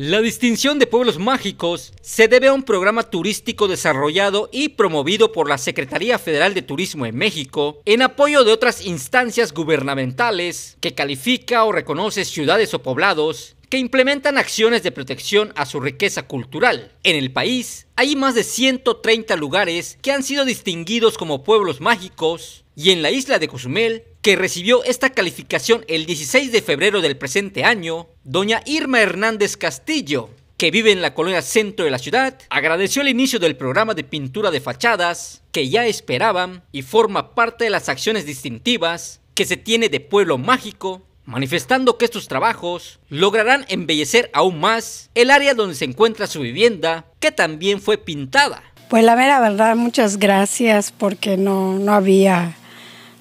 La distinción de pueblos mágicos se debe a un programa turístico desarrollado y promovido por la Secretaría Federal de Turismo en México en apoyo de otras instancias gubernamentales que califica o reconoce ciudades o poblados que implementan acciones de protección a su riqueza cultural. En el país hay más de 130 lugares que han sido distinguidos como pueblos mágicos y en la isla de Cozumel que recibió esta calificación el 16 de febrero del presente año, doña Irma Hernández Castillo, que vive en la colonia centro de la ciudad, agradeció el inicio del programa de pintura de fachadas que ya esperaban y forma parte de las acciones distintivas que se tiene de Pueblo Mágico, manifestando que estos trabajos lograrán embellecer aún más el área donde se encuentra su vivienda, que también fue pintada. Pues la mera verdad, muchas gracias porque no, no había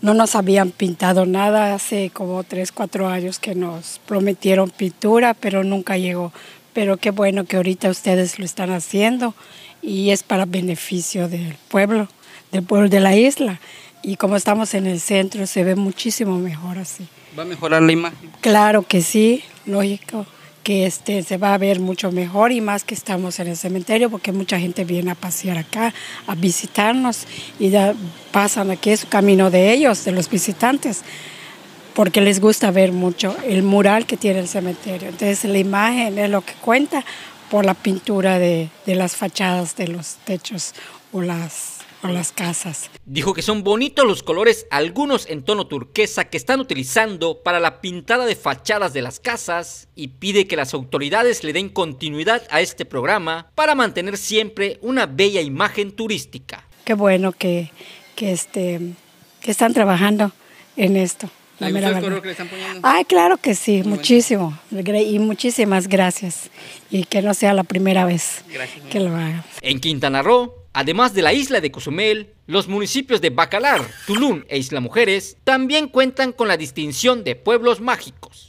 no nos habían pintado nada. Hace como tres, cuatro años que nos prometieron pintura, pero nunca llegó. Pero qué bueno que ahorita ustedes lo están haciendo y es para beneficio del pueblo, del pueblo de la isla. Y como estamos en el centro, se ve muchísimo mejor así. ¿Va a mejorar la imagen? Claro que sí, lógico que este, se va a ver mucho mejor y más que estamos en el cementerio porque mucha gente viene a pasear acá, a visitarnos y pasan aquí, es camino de ellos, de los visitantes, porque les gusta ver mucho el mural que tiene el cementerio. Entonces la imagen es lo que cuenta por la pintura de, de las fachadas de los techos o las las casas. Dijo que son bonitos los colores, algunos en tono turquesa, que están utilizando para la pintada de fachadas de las casas y pide que las autoridades le den continuidad a este programa para mantener siempre una bella imagen turística. Qué bueno que, que, este, que están trabajando en esto. La que están poniendo? Ay, claro que sí, muchísimo. Y muchísimas gracias. Y que no sea la primera vez que lo haga. En Quintana Roo, Además de la isla de Cozumel, los municipios de Bacalar, Tulum e Isla Mujeres también cuentan con la distinción de pueblos mágicos.